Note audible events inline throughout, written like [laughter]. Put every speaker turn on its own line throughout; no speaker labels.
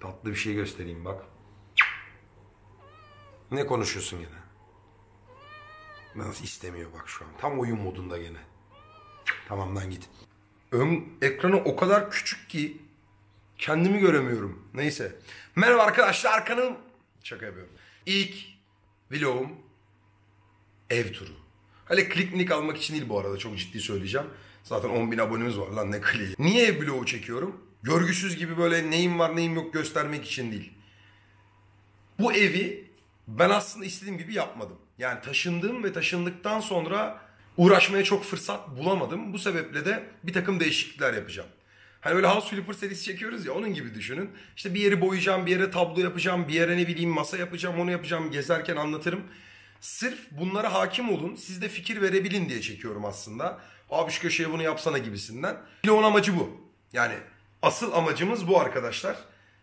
Tatlı bir şey göstereyim bak. Ne konuşuyorsun gene? Nasıl istemiyor bak şu an. Tam oyun modunda gene. Tamam lan git. Ön ekranı o kadar küçük ki kendimi göremiyorum. Neyse. Merhaba arkadaşlar arkanın... Şaka yapıyorum. İlk vlogum ev turu. Hani kliknik almak için değil bu arada çok ciddi söyleyeceğim. Zaten 10 bin abonemiz var lan ne kliği. Niye ev vlogu çekiyorum? Görgüsüz gibi böyle neyim var neyim yok göstermek için değil. Bu evi ben aslında istediğim gibi yapmadım. Yani taşındım ve taşındıktan sonra uğraşmaya çok fırsat bulamadım. Bu sebeple de bir takım değişiklikler yapacağım. Hani böyle House Flipper serisi çekiyoruz ya onun gibi düşünün. İşte bir yeri boyayacağım, bir yere tablo yapacağım, bir yere ne bileyim masa yapacağım, onu yapacağım gezerken anlatırım. Sırf bunlara hakim olun, siz de fikir verebilin diye çekiyorum aslında. Abi şu köşeye bunu yapsana gibisinden. onun amacı bu. Yani Asıl amacımız bu arkadaşlar.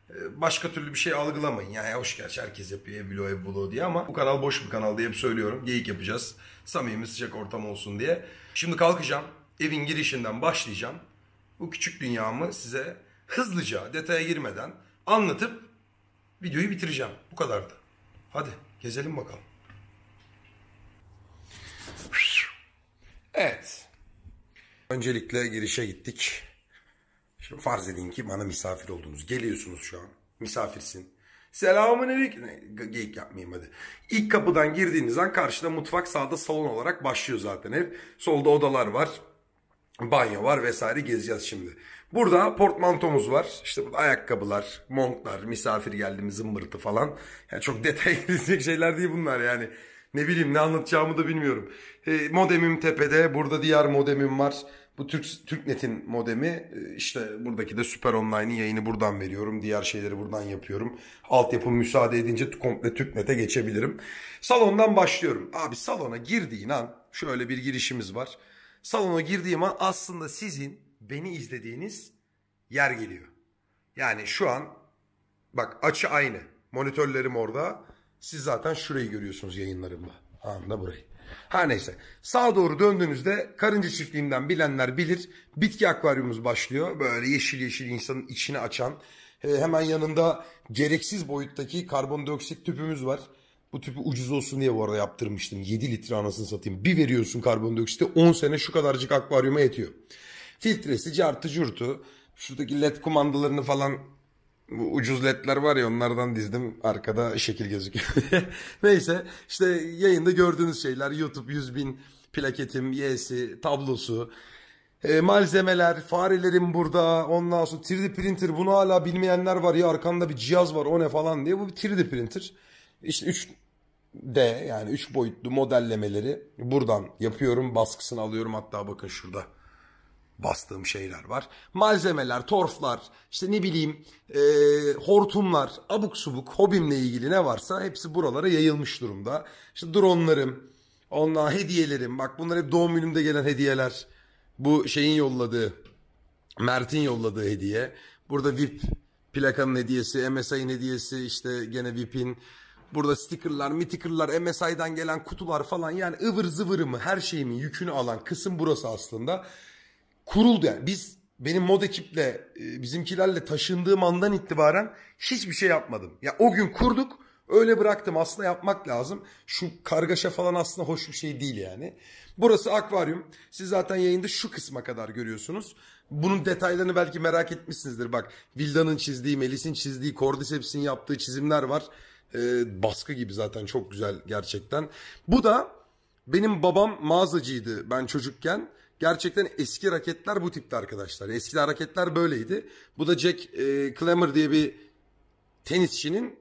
Ee, başka türlü bir şey algılamayın. Yani hoş gerçi herkes yapıyor ev bloğu ev bloğu diye ama bu kanal boş bir kanal diye hep söylüyorum. Geyik yapacağız. Samimi sıcak ortam olsun diye. Şimdi kalkacağım. Evin girişinden başlayacağım. Bu küçük dünyamı size hızlıca detaya girmeden anlatıp videoyu bitireceğim. Bu kadardı. Hadi gezelim bakalım. Evet. Öncelikle girişe gittik. Şimdi farz edin ki bana misafir oldunuz. Geliyorsunuz şu an. Misafirsin. Selamun aleyküm. Geyik yapmayayım hadi. İlk kapıdan girdiğiniz an karşıda mutfak sağda salon olarak başlıyor zaten ev. Solda odalar var. Banyo var vesaire gezeceğiz şimdi. Burada portmantomuz var. İşte burada ayakkabılar, montlar, misafir geldiğimiz zımbırtı falan. Yani çok detaya [laughs] girecek şeyler değil bunlar yani. Ne bileyim ne anlatacağımı da bilmiyorum. E, modemim tepede. Burada diğer modemim var. Bu Türk Türknet'in modemi e, işte buradaki de Süper Online'in yayını buradan veriyorum. Diğer şeyleri buradan yapıyorum. Altyapı müsaade edince komple Türknet'e geçebilirim. Salondan başlıyorum. Abi salona girdiğin an şöyle bir girişimiz var. Salona girdiğim an aslında sizin beni izlediğiniz yer geliyor. Yani şu an bak açı aynı. Monitörlerim orada. Siz zaten şurayı görüyorsunuz yayınlarımda. Anında burayı. Her neyse. Sağa doğru döndüğünüzde karınca çiftliğinden bilenler bilir. Bitki akvaryumumuz başlıyor. Böyle yeşil yeşil insanın içini açan. E, hemen yanında gereksiz boyuttaki karbondioksit tüpümüz var. Bu tüpü ucuz olsun diye bu arada yaptırmıştım. 7 litre anasını satayım. Bir veriyorsun karbondioksiti 10 sene şu kadarcık akvaryuma yetiyor. Filtresi, cartı, curtu. Şuradaki led kumandalarını falan bu ucuz ledler var ya onlardan dizdim. Arkada şekil gözüküyor. [laughs] Neyse işte yayında gördüğünüz şeyler YouTube 100 bin plaketim, Y'si, tablosu. E, malzemeler, farelerim burada. Ondan sonra 3D printer bunu hala bilmeyenler var ya arkanda bir cihaz var o ne falan diye. Bu bir 3D printer. İşte 3 D yani 3 boyutlu modellemeleri buradan yapıyorum. Baskısını alıyorum hatta bakın şurada bastığım şeyler var. Malzemeler, torflar, işte ne bileyim e, hortumlar, abuk subuk hobimle ilgili ne varsa hepsi buralara yayılmış durumda. İşte dronlarım, onlar hediyelerim. Bak bunlar hep doğum günümde gelen hediyeler. Bu şeyin yolladığı, Mert'in yolladığı hediye. Burada VIP plakanın hediyesi, MSI'nin hediyesi, işte gene VIP'in. Burada stickerlar, mitikırlar, MSI'dan gelen kutular falan yani ıvır zıvırımı, her şeyimin yükünü alan kısım burası aslında kuruldu yani. Biz benim mod ekiple e, bizimkilerle taşındığım andan itibaren hiçbir şey yapmadım. Ya o gün kurduk öyle bıraktım aslında yapmak lazım. Şu kargaşa falan aslında hoş bir şey değil yani. Burası akvaryum. Siz zaten yayında şu kısma kadar görüyorsunuz. Bunun detaylarını belki merak etmişsinizdir. Bak Vilda'nın çizdiği, Melis'in çizdiği, Cordyceps'in yaptığı çizimler var. Ee, baskı gibi zaten çok güzel gerçekten. Bu da benim babam mağazacıydı ben çocukken. Gerçekten eski raketler bu tipte arkadaşlar. Eski raketler böyleydi. Bu da Jack e, Clemmer diye bir tenisçinin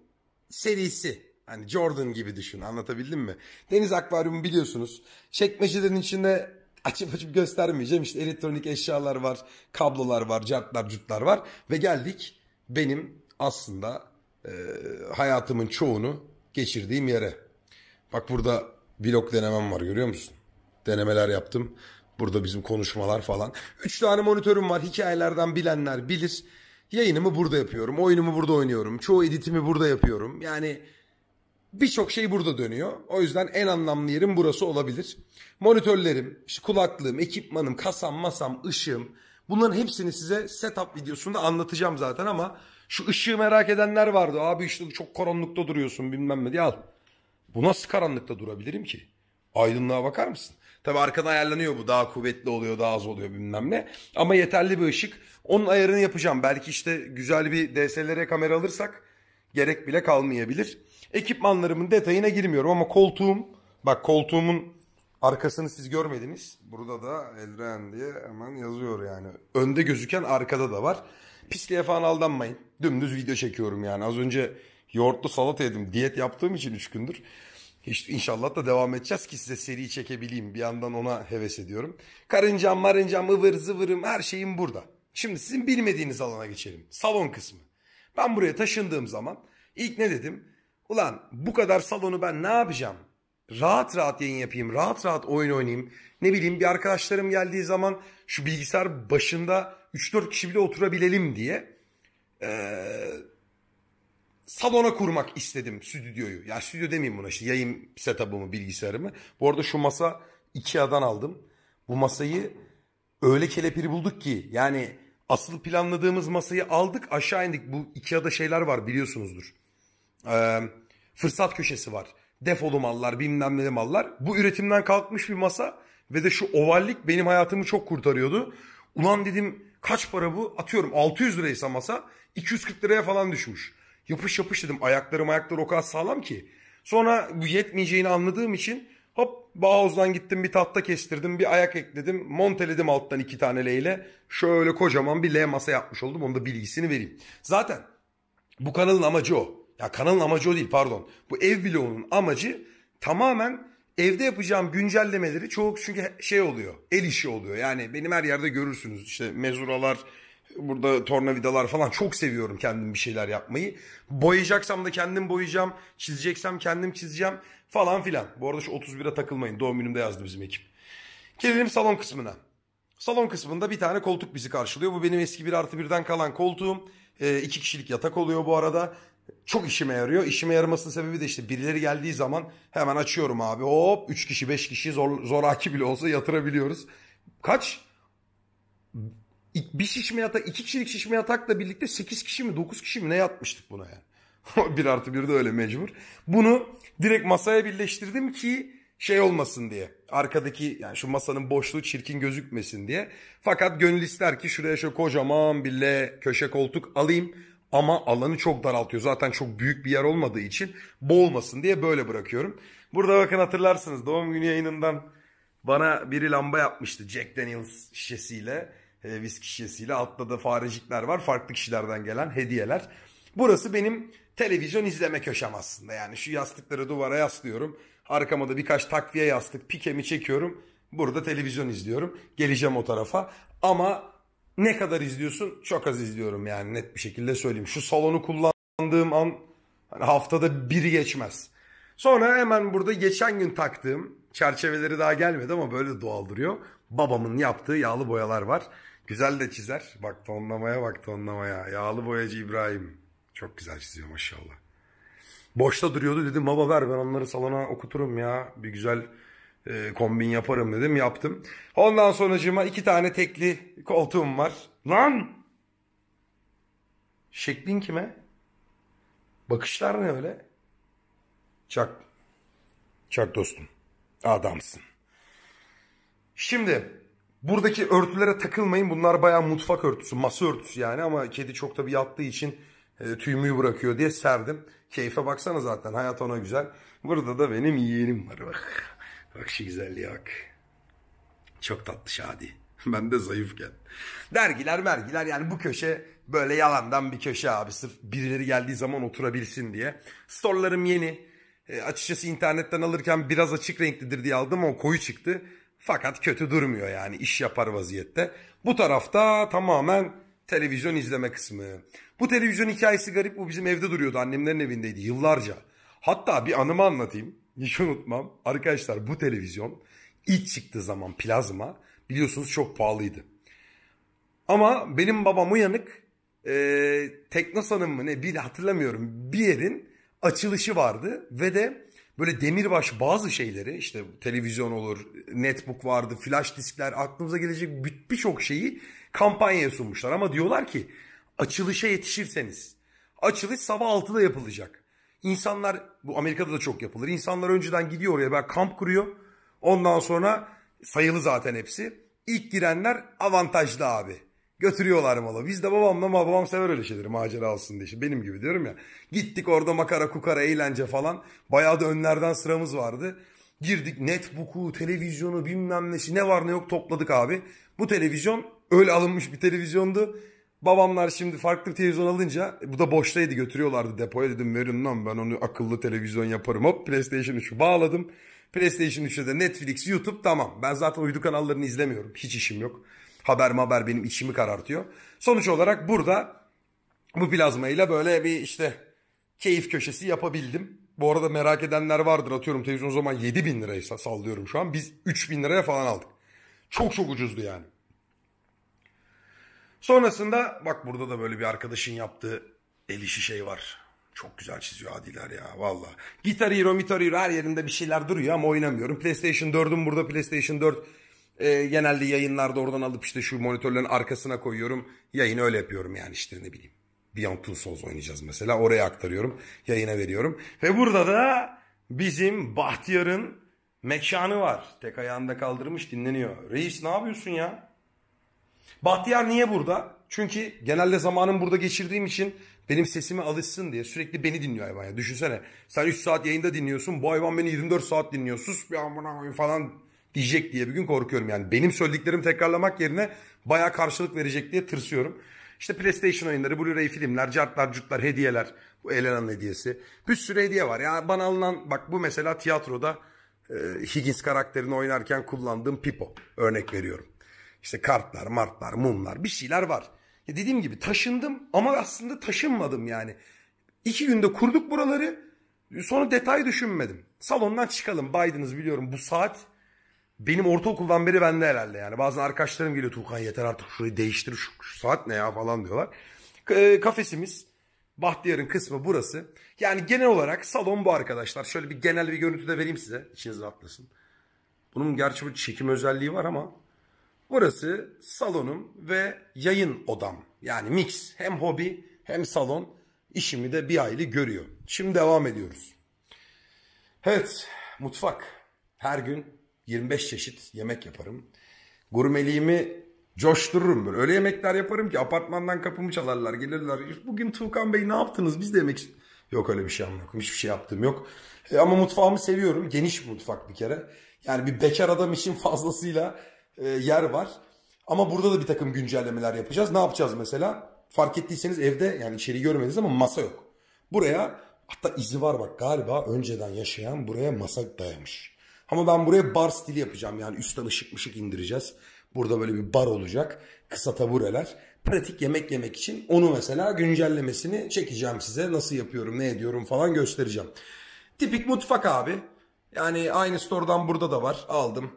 serisi. Hani Jordan gibi düşün anlatabildim mi? Deniz akvaryumu biliyorsunuz. Çekmecelerin içinde açıp açıp göstermeyeceğim. İşte elektronik eşyalar var, kablolar var, cartlar, cutlar var. Ve geldik benim aslında e, hayatımın çoğunu geçirdiğim yere. Bak burada vlog denemem var görüyor musun? Denemeler yaptım. Burada bizim konuşmalar falan. Üç tane monitörüm var. Hikayelerden bilenler bilir. Yayınımı burada yapıyorum. Oyunumu burada oynuyorum. Çoğu editimi burada yapıyorum. Yani birçok şey burada dönüyor. O yüzden en anlamlı yerim burası olabilir. Monitörlerim, kulaklığım, ekipmanım, kasam, masam, ışığım. Bunların hepsini size setup videosunda anlatacağım zaten ama şu ışığı merak edenler vardı. Abi işte çok karanlıkta duruyorsun bilmem ne diye al. Bu nasıl karanlıkta durabilirim ki? Aydınlığa bakar mısın? Tabi arkada ayarlanıyor bu daha kuvvetli oluyor daha az oluyor bilmem ne. Ama yeterli bir ışık. Onun ayarını yapacağım. Belki işte güzel bir DSLR kamera alırsak gerek bile kalmayabilir. Ekipmanlarımın detayına girmiyorum ama koltuğum bak koltuğumun arkasını siz görmediniz. Burada da Elren diye hemen yazıyor yani. Önde gözüken arkada da var. Pisliğe falan aldanmayın. Dümdüz video çekiyorum yani. Az önce yoğurtlu salata yedim. Diyet yaptığım için 3 gündür. Hiç, inşallah da devam edeceğiz ki size seri çekebileyim. Bir yandan ona heves ediyorum. Karıncam, marıncam, ıvır zıvırım her şeyim burada. Şimdi sizin bilmediğiniz alana geçelim. Salon kısmı. Ben buraya taşındığım zaman ilk ne dedim? Ulan bu kadar salonu ben ne yapacağım? Rahat rahat yayın yapayım, rahat rahat oyun oynayayım. Ne bileyim bir arkadaşlarım geldiği zaman şu bilgisayar başında 3-4 kişi bile oturabilelim diye. Eee salona kurmak istedim stüdyoyu. Ya stüdyo demeyeyim buna işte yayın setup'ımı, bilgisayarımı. Bu arada şu masa Ikea'dan aldım. Bu masayı öyle kelepiri bulduk ki yani asıl planladığımız masayı aldık aşağı indik. Bu Ikea'da şeyler var biliyorsunuzdur. Ee, fırsat köşesi var. Defolu mallar bilmem ne mallar. Bu üretimden kalkmış bir masa ve de şu ovallik benim hayatımı çok kurtarıyordu. Ulan dedim kaç para bu? Atıyorum 600 liraysa masa 240 liraya falan düşmüş. Yapış yapış dedim. Ayaklarım ayakları o kadar sağlam ki. Sonra bu yetmeyeceğini anladığım için hop bağozdan gittim bir tahta kestirdim. Bir ayak ekledim. Monteledim alttan iki tane L ile. Şöyle kocaman bir L masa yapmış oldum. Onun da bilgisini vereyim. Zaten bu kanalın amacı o. Ya kanalın amacı o değil pardon. Bu ev vlogunun amacı tamamen evde yapacağım güncellemeleri çok çünkü şey oluyor. El işi oluyor. Yani benim her yerde görürsünüz işte mezuralar burada tornavidalar falan çok seviyorum kendim bir şeyler yapmayı. Boyayacaksam da kendim boyayacağım. Çizeceksem kendim çizeceğim falan filan. Bu arada şu 31'e takılmayın. Doğum günümde yazdı bizim ekip. Gelelim salon kısmına. Salon kısmında bir tane koltuk bizi karşılıyor. Bu benim eski bir artı birden kalan koltuğum. E, iki kişilik yatak oluyor bu arada. Çok işime yarıyor. İşime yaramasının sebebi de işte birileri geldiği zaman hemen açıyorum abi. Hop 3 kişi 5 kişi zor, zoraki bile olsa yatırabiliyoruz. Kaç? bir şişme yatak, iki kişilik şişme yatakla birlikte sekiz kişi mi dokuz kişi mi ne yatmıştık buna yani. [laughs] bir artı bir de öyle mecbur. Bunu direkt masaya birleştirdim ki şey olmasın diye. Arkadaki yani şu masanın boşluğu çirkin gözükmesin diye. Fakat gönül ister ki şuraya şöyle kocaman bir L köşe koltuk alayım. Ama alanı çok daraltıyor. Zaten çok büyük bir yer olmadığı için boğulmasın diye böyle bırakıyorum. Burada bakın hatırlarsınız doğum günü yayınından bana biri lamba yapmıştı Jack Daniels şişesiyle e, viski şişesiyle altta da farecikler var farklı kişilerden gelen hediyeler. Burası benim televizyon izleme köşem aslında yani şu yastıkları duvara yaslıyorum arkama da birkaç takviye yastık pikemi çekiyorum burada televizyon izliyorum geleceğim o tarafa ama ne kadar izliyorsun çok az izliyorum yani net bir şekilde söyleyeyim şu salonu kullandığım an hani haftada biri geçmez. Sonra hemen burada geçen gün taktığım çerçeveleri daha gelmedi ama böyle doğal duruyor. Babamın yaptığı yağlı boyalar var. Güzel de çizer. Bak tonlamaya bak tonlamaya. Yağlı boyacı İbrahim. Çok güzel çiziyor maşallah. Boşta duruyordu dedim baba ver ben onları salona okuturum ya. Bir güzel e, kombin yaparım dedim yaptım. Ondan sonracığıma iki tane tekli koltuğum var. Lan! Şeklin kime? Bakışlar ne öyle? Çak. Çak dostum. Adamsın. Şimdi Buradaki örtülere takılmayın. Bunlar bayağı mutfak örtüsü, masa örtüsü yani ama kedi çok tabii yattığı için e, tüymüyü bırakıyor diye serdim. Keyfe baksana zaten. Hayat ona güzel. Burada da benim yeğenim var bak. Bak şu güzelliği bak. Çok tatlı Şadi. [laughs] Ben de zayıfken. Dergiler mergiler yani bu köşe böyle yalandan bir köşe abi. Sırf birileri geldiği zaman oturabilsin diye. Storlarım yeni. E, açıkçası internetten alırken biraz açık renklidir diye aldım ama koyu çıktı. Fakat kötü durmuyor yani iş yapar vaziyette. Bu tarafta tamamen televizyon izleme kısmı. Bu televizyon hikayesi garip bu bizim evde duruyordu annemlerin evindeydi yıllarca. Hatta bir anımı anlatayım hiç unutmam. Arkadaşlar bu televizyon ilk çıktığı zaman plazma biliyorsunuz çok pahalıydı. Ama benim babam uyanık e, Teknosa'nın mı ne bir hatırlamıyorum bir yerin açılışı vardı ve de böyle demirbaş bazı şeyleri işte televizyon olur, netbook vardı, flash diskler aklımıza gelecek birçok şeyi kampanyaya sunmuşlar. Ama diyorlar ki açılışa yetişirseniz açılış sabah 6'da yapılacak. İnsanlar bu Amerika'da da çok yapılır. İnsanlar önceden gidiyor oraya ben kamp kuruyor. Ondan sonra sayılı zaten hepsi. İlk girenler avantajlı abi. Götürüyorlar malı. Biz de babamla babam sever öyle şeyleri macera alsın diye. İşte benim gibi diyorum ya. Gittik orada makara kukara eğlence falan. Bayağı da önlerden sıramız vardı. Girdik netbook'u, televizyonu bilmem neşi şey, ne var ne yok topladık abi. Bu televizyon öyle alınmış bir televizyondu. Babamlar şimdi farklı bir televizyon alınca e, bu da boştaydı götürüyorlardı depoya dedim verin lan ben onu akıllı televizyon yaparım. Hop PlayStation 3'ü bağladım. PlayStation 3'e de Netflix, YouTube tamam. Ben zaten uydu kanallarını izlemiyorum. Hiç işim yok. Haber haber benim içimi karartıyor. Sonuç olarak burada bu plazmayla böyle bir işte keyif köşesi yapabildim. Bu arada merak edenler vardır atıyorum televizyon o zaman 7 bin lirayı sallıyorum şu an. Biz 3 bin liraya falan aldık. Çok çok ucuzdu yani. Sonrasında bak burada da böyle bir arkadaşın yaptığı el işi şey var. Çok güzel çiziyor Adiler ya valla. Gitar Hero, Mitar Hero her yerinde bir şeyler duruyor ama oynamıyorum. PlayStation 4'üm burada PlayStation 4 e, genelde yayınlarda oradan alıp işte şu monitörlerin arkasına koyuyorum. Yayını öyle yapıyorum yani işte ne bileyim. Beyond Two Souls oynayacağız mesela. Oraya aktarıyorum. Yayına veriyorum. Ve burada da bizim Bahtiyar'ın mekanı var. Tek ayağında kaldırmış dinleniyor. Reis ne yapıyorsun ya? Bahtiyar niye burada? Çünkü genelde zamanım burada geçirdiğim için benim sesime alışsın diye sürekli beni dinliyor hayvan ya. Düşünsene sen 3 saat yayında dinliyorsun bu hayvan beni 24 saat dinliyor. Sus bir amına falan diyecek diye bir gün korkuyorum. Yani benim söylediklerimi tekrarlamak yerine baya karşılık verecek diye tırsıyorum. İşte PlayStation oyunları, Blu-ray filmler, cartlar, curtlar, hediyeler. Bu Elena'nın hediyesi. Bir sürü hediye var. Ya yani bana alınan bak bu mesela tiyatroda e, Higgins karakterini oynarken kullandığım pipo örnek veriyorum. İşte kartlar, martlar, mumlar bir şeyler var. Ya dediğim gibi taşındım ama aslında taşınmadım yani. İki günde kurduk buraları. Sonra detay düşünmedim. Salondan çıkalım. Biden'ız biliyorum bu saat benim ortaokuldan beri bende herhalde yani. Bazen arkadaşlarım geliyor Tuğkan yeter artık şurayı değiştir şu, şu saat ne ya falan diyorlar. E, kafesimiz Bahtiyar'ın kısmı burası. Yani genel olarak salon bu arkadaşlar. Şöyle bir genel bir görüntü de vereyim size. İçiniz rahatlasın. Bunun gerçi bu çekim özelliği var ama burası salonum ve yayın odam. Yani mix. Hem hobi hem salon. işimi de bir aile görüyor. Şimdi devam ediyoruz. Evet mutfak. Her gün 25 çeşit yemek yaparım. Gurmeliğimi coştururum böyle. Öyle yemekler yaparım ki apartmandan kapımı çalarlar gelirler. Bugün Tuğkan Bey ne yaptınız biz de yemek Yok öyle bir şey yok, Hiçbir şey yaptığım yok. E, ama mutfağımı seviyorum. Geniş bir mutfak bir kere. Yani bir bekar adam için [laughs] fazlasıyla e, yer var. Ama burada da bir takım güncellemeler yapacağız. Ne yapacağız mesela? Fark ettiyseniz evde yani içeri görmediniz ama masa yok. Buraya hatta izi var bak galiba önceden yaşayan buraya masa dayamış. Ama ben buraya bar stili yapacağım. Yani üstten ışık ışık indireceğiz. Burada böyle bir bar olacak. Kısa tabureler. Pratik yemek yemek için onu mesela güncellemesini çekeceğim size. Nasıl yapıyorum, ne ediyorum falan göstereceğim. Tipik mutfak abi. Yani aynı store'dan burada da var. Aldım.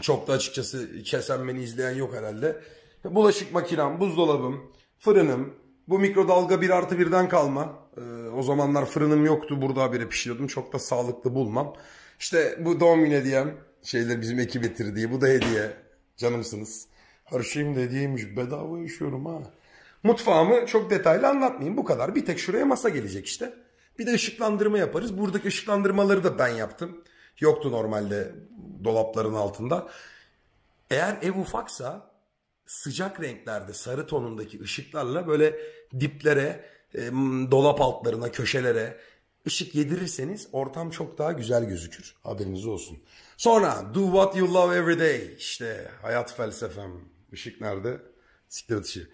Çok da açıkçası kesen beni izleyen yok herhalde. Bulaşık makinem, buzdolabım, fırınım. Bu mikrodalga 1 artı 1'den kalma. Ee, o zamanlar fırınım yoktu. Burada bile pişiriyordum. Çok da sağlıklı bulmam. İşte bu doğum günü hediyem. Şeyler bizim ekip getirdiği. Bu da hediye. Canımsınız. Her şeyim de hediyeymiş. Bedava yaşıyorum ha. Mutfağımı çok detaylı anlatmayayım. Bu kadar. Bir tek şuraya masa gelecek işte. Bir de ışıklandırma yaparız. Buradaki ışıklandırmaları da ben yaptım. Yoktu normalde dolapların altında. Eğer ev ufaksa sıcak renklerde sarı tonundaki ışıklarla böyle diplere, e, dolap altlarına, köşelere ışık yedirirseniz ortam çok daha güzel gözükür. Haberiniz olsun. Sonra do what you love every day. İşte hayat felsefem. Işık nerede? Siktir atışı.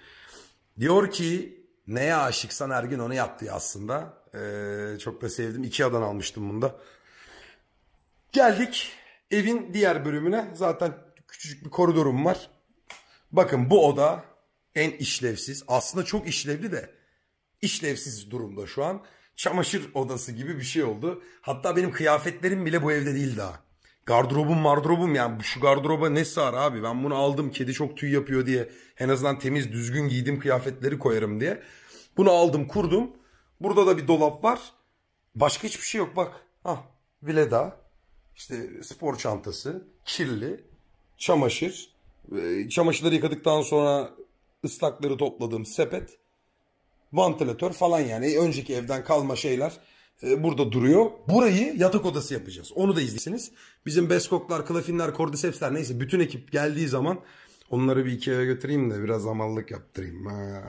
Diyor ki neye aşıksan her gün onu yap diye aslında. Ee, çok da sevdim. İki adan almıştım bunda. Geldik evin diğer bölümüne. Zaten küçücük bir koridorum var. Bakın bu oda en işlevsiz. Aslında çok işlevli de işlevsiz durumda şu an çamaşır odası gibi bir şey oldu. Hatta benim kıyafetlerim bile bu evde değil daha. Gardrobum, mardrobum yani şu gardrob'a ne sığar abi ben bunu aldım kedi çok tüy yapıyor diye en azından temiz düzgün giydim kıyafetleri koyarım diye. Bunu aldım kurdum. Burada da bir dolap var. Başka hiçbir şey yok bak. Hah Vileda işte spor çantası kirli çamaşır ee, çamaşırları yıkadıktan sonra ıslakları topladığım sepet vantilatör falan yani e, önceki evden kalma şeyler e, burada duruyor. Burayı yatak odası yapacağız. Onu da izleyiniz. Bizim beskoklar, klafinler, kordisepsler neyse bütün ekip geldiği zaman onları bir iki eve götüreyim de biraz amallık yaptırayım. Ha.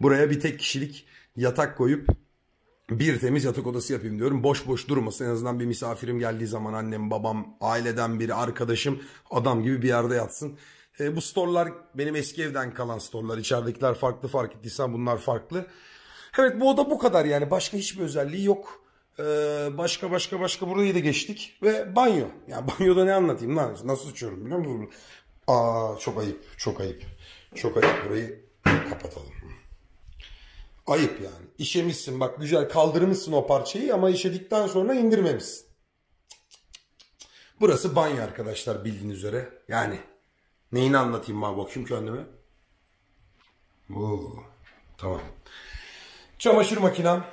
Buraya bir tek kişilik yatak koyup bir temiz yatak odası yapayım diyorum. Boş boş durmasın. En azından bir misafirim geldiği zaman annem, babam, aileden biri, arkadaşım adam gibi bir yerde yatsın. E, bu storlar benim eski evden kalan storlar. İçeridekiler farklı fark ettiysen bunlar farklı. Evet bu oda bu kadar yani. Başka hiçbir özelliği yok. E, başka başka başka burayı da geçtik. Ve banyo. Yani banyoda ne anlatayım lan? Nasıl içiyorum biliyor musunuz? Aa çok ayıp. Çok ayıp. Çok ayıp. Burayı kapatalım. Ayıp yani. İşemişsin bak güzel kaldırmışsın o parçayı ama işedikten sonra indirmemişsin. Burası banyo arkadaşlar bildiğiniz üzere. Yani Neyini anlatayım bana bakayım kendime. Oo, tamam. Çamaşır makinem.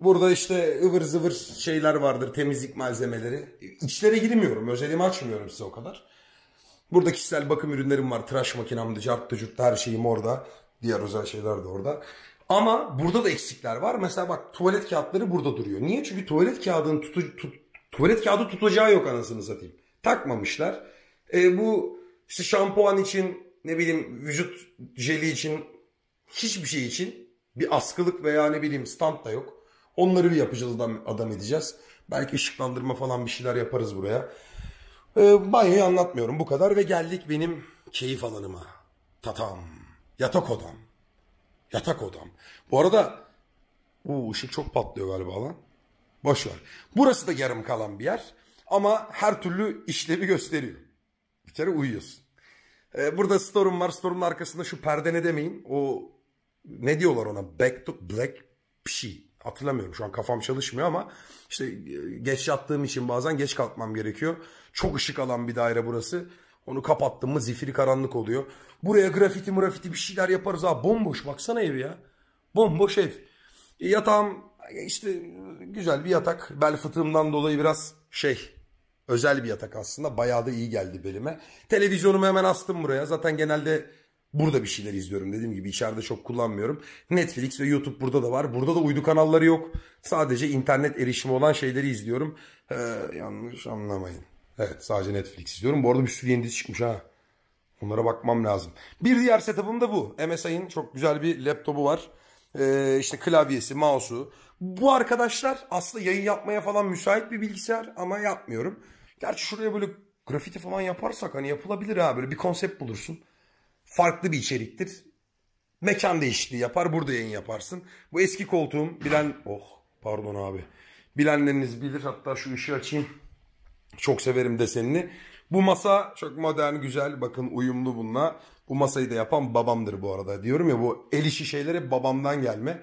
Burada işte ıvır zıvır şeyler vardır temizlik malzemeleri. İçlere girmiyorum özelimi açmıyorum size o kadar. Burada kişisel bakım ürünlerim var. Tıraş makinamdı, carttı, cuttu her şeyim orada. Diğer özel şeyler de orada. Ama burada da eksikler var. Mesela bak tuvalet kağıtları burada duruyor. Niye? Çünkü tuvalet kağıdının tutu, tut, tuvalet kağıdı tutacağı yok anasını satayım. Takmamışlar. E, bu işte şampuan için ne bileyim vücut jeli için hiçbir şey için bir askılık veya ne bileyim stand da yok. Onları bir yapacağız adam, adam edeceğiz. Belki ışıklandırma falan bir şeyler yaparız buraya. E, banyoyu anlatmıyorum bu kadar ve geldik benim keyif alanıma. Tatam. Yatak odam. Yatak odam. Bu arada bu ışık çok patlıyor galiba lan. Boş ver. Burası da yarım kalan bir yer ama her türlü işlevi gösteriyor. Bir kere uyuyorsun. Ee, burada Storm var. Storm'un arkasında şu perde ne demeyin. O ne diyorlar ona? Back to black bir şey. Hatırlamıyorum şu an kafam çalışmıyor ama işte e, geç yattığım için bazen geç kalkmam gerekiyor. Çok ışık alan bir daire burası. Onu kapattım mı zifiri karanlık oluyor. Buraya grafiti murafiti bir şeyler yaparız. ha. bomboş baksana evi ya. Bomboş ev. E, yatağım işte güzel bir yatak. Bel fıtığımdan dolayı biraz şey Özel bir yatak aslında. Bayağı da iyi geldi belime. Televizyonumu hemen astım buraya. Zaten genelde burada bir şeyler izliyorum. Dediğim gibi içeride çok kullanmıyorum. Netflix ve YouTube burada da var. Burada da uydu kanalları yok. Sadece internet erişimi olan şeyleri izliyorum. Ee, yanlış anlamayın. Evet sadece Netflix izliyorum. Bu arada bir sürü yeni dizi çıkmış ha. Onlara bakmam lazım. Bir diğer setup'ım da bu. MSI'ın çok güzel bir laptopu var. Ee, işte klavyesi, mouse'u. Bu arkadaşlar aslında yayın yapmaya falan müsait bir bilgisayar ama yapmıyorum. Gerçi şuraya böyle grafiti falan yaparsak hani yapılabilir ha böyle bir konsept bulursun. Farklı bir içeriktir. Mekan değişikliği yapar burada yayın yaparsın. Bu eski koltuğum bilen oh pardon abi. Bilenleriniz bilir hatta şu ışığı açayım. Çok severim desenini. Bu masa çok modern, güzel. Bakın uyumlu bununla. Bu masayı da yapan babamdır bu arada. Diyorum ya bu el işi şeyleri babamdan gelme.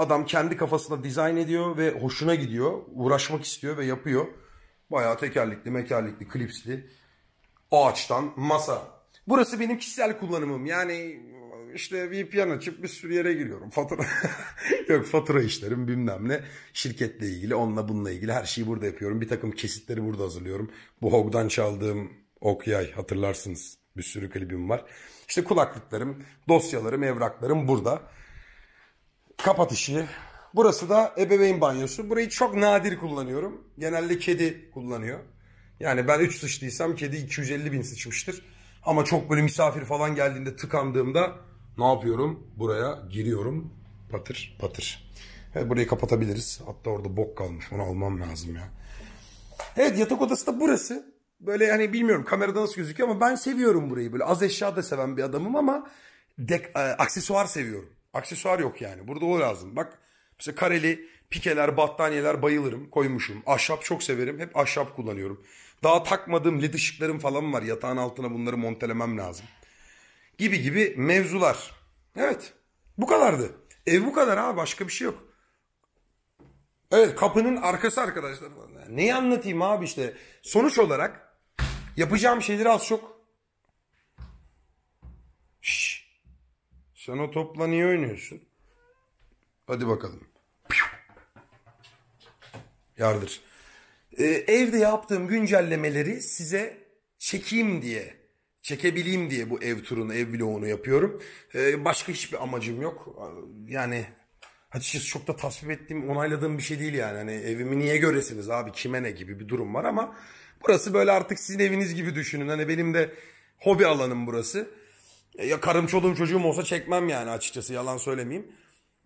Adam kendi kafasında dizayn ediyor ve hoşuna gidiyor. Uğraşmak istiyor ve yapıyor. Bayağı tekerlikli, mekerlikli, klipsli. Ağaçtan masa. Burası benim kişisel kullanımım. Yani işte VPN açıp bir sürü yere giriyorum. Fatura [laughs] yok fatura işlerim bilmem ne. Şirketle ilgili onunla bununla ilgili her şeyi burada yapıyorum. Bir takım kesitleri burada hazırlıyorum. Bu Hog'dan çaldığım Okyay hatırlarsınız. Bir sürü klibim var. İşte kulaklıklarım, dosyalarım, evraklarım burada. Kapat kapatışi. Burası da ebeveyn banyosu. Burayı çok nadir kullanıyorum. Genelde kedi kullanıyor. Yani ben 3 sıçtıysam kedi 250 bin sıçmıştır. Ama çok böyle misafir falan geldiğinde tıkandığımda ne yapıyorum? Buraya giriyorum. Patır patır. Evet, burayı kapatabiliriz. Hatta orada bok kalmış. Onu almam lazım ya. Evet yatak odası da burası. Böyle hani bilmiyorum kamerada nasıl gözüküyor ama ben seviyorum burayı. Böyle az eşya da seven bir adamım ama dek, e, aksesuar seviyorum. Aksesuar yok yani. Burada o lazım. Bak mesela kareli pikeler, battaniyeler bayılırım. Koymuşum. Ahşap çok severim. Hep ahşap kullanıyorum. Daha takmadığım led ışıklarım falan var. Yatağın altına bunları montelemem lazım. Gibi gibi mevzular. Evet. Bu kadardı. Ev bu kadar abi Başka bir şey yok. Evet kapının arkası arkadaşlar. Yani neyi anlatayım abi işte. Sonuç olarak yapacağım şeyleri az çok. Şşş. Sen o topla niye oynuyorsun? Hadi bakalım. Yardır. Ee, evde yaptığım güncellemeleri size çekeyim diye, çekebileyim diye bu ev turunu, ev vlogunu yapıyorum. Ee, başka hiçbir amacım yok. Yani açıkçası çok da tasvip ettiğim, onayladığım bir şey değil yani. Hani evimi niye göresiniz abi, kime ne gibi bir durum var ama burası böyle artık sizin eviniz gibi düşünün. Hani benim de hobi alanım burası. Ya karım çoluğum çocuğum olsa çekmem yani açıkçası yalan söylemeyeyim.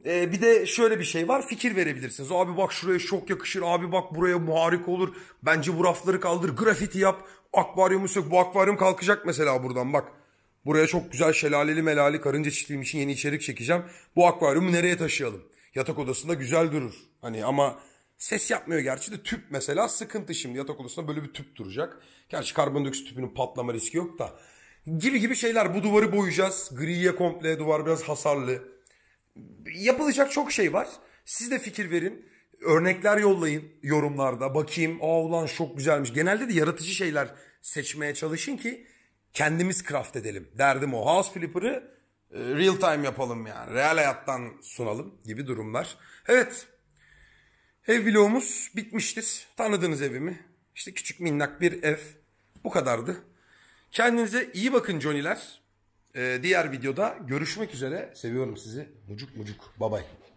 Ee, bir de şöyle bir şey var fikir verebilirsiniz. Abi bak şuraya şok yakışır. Abi bak buraya bu harika olur. Bence bu rafları kaldır. Grafiti yap. Akvaryumu sök. Bu akvaryum kalkacak mesela buradan bak. Buraya çok güzel şelaleli melali karınca çiftliğim için yeni içerik çekeceğim. Bu akvaryumu nereye taşıyalım? Yatak odasında güzel durur. Hani ama ses yapmıyor gerçi de tüp mesela sıkıntı şimdi. Yatak odasında böyle bir tüp duracak. Gerçi karbondioksit tüpünün patlama riski yok da gibi gibi şeyler. Bu duvarı boyayacağız. Griye komple duvar biraz hasarlı. Yapılacak çok şey var. Siz de fikir verin. Örnekler yollayın yorumlarda. Bakayım aa ulan çok güzelmiş. Genelde de yaratıcı şeyler seçmeye çalışın ki kendimiz craft edelim. Derdim o. House Flipper'ı e, real time yapalım yani. Real hayattan sunalım gibi durumlar. Evet. Ev vlogumuz bitmiştir. Tanıdığınız evimi. İşte küçük minnak bir ev. Bu kadardı. Kendinize iyi bakın Johnny'ler. Ee, diğer videoda görüşmek üzere. Seviyorum sizi. Mucuk mucuk. Bye bye.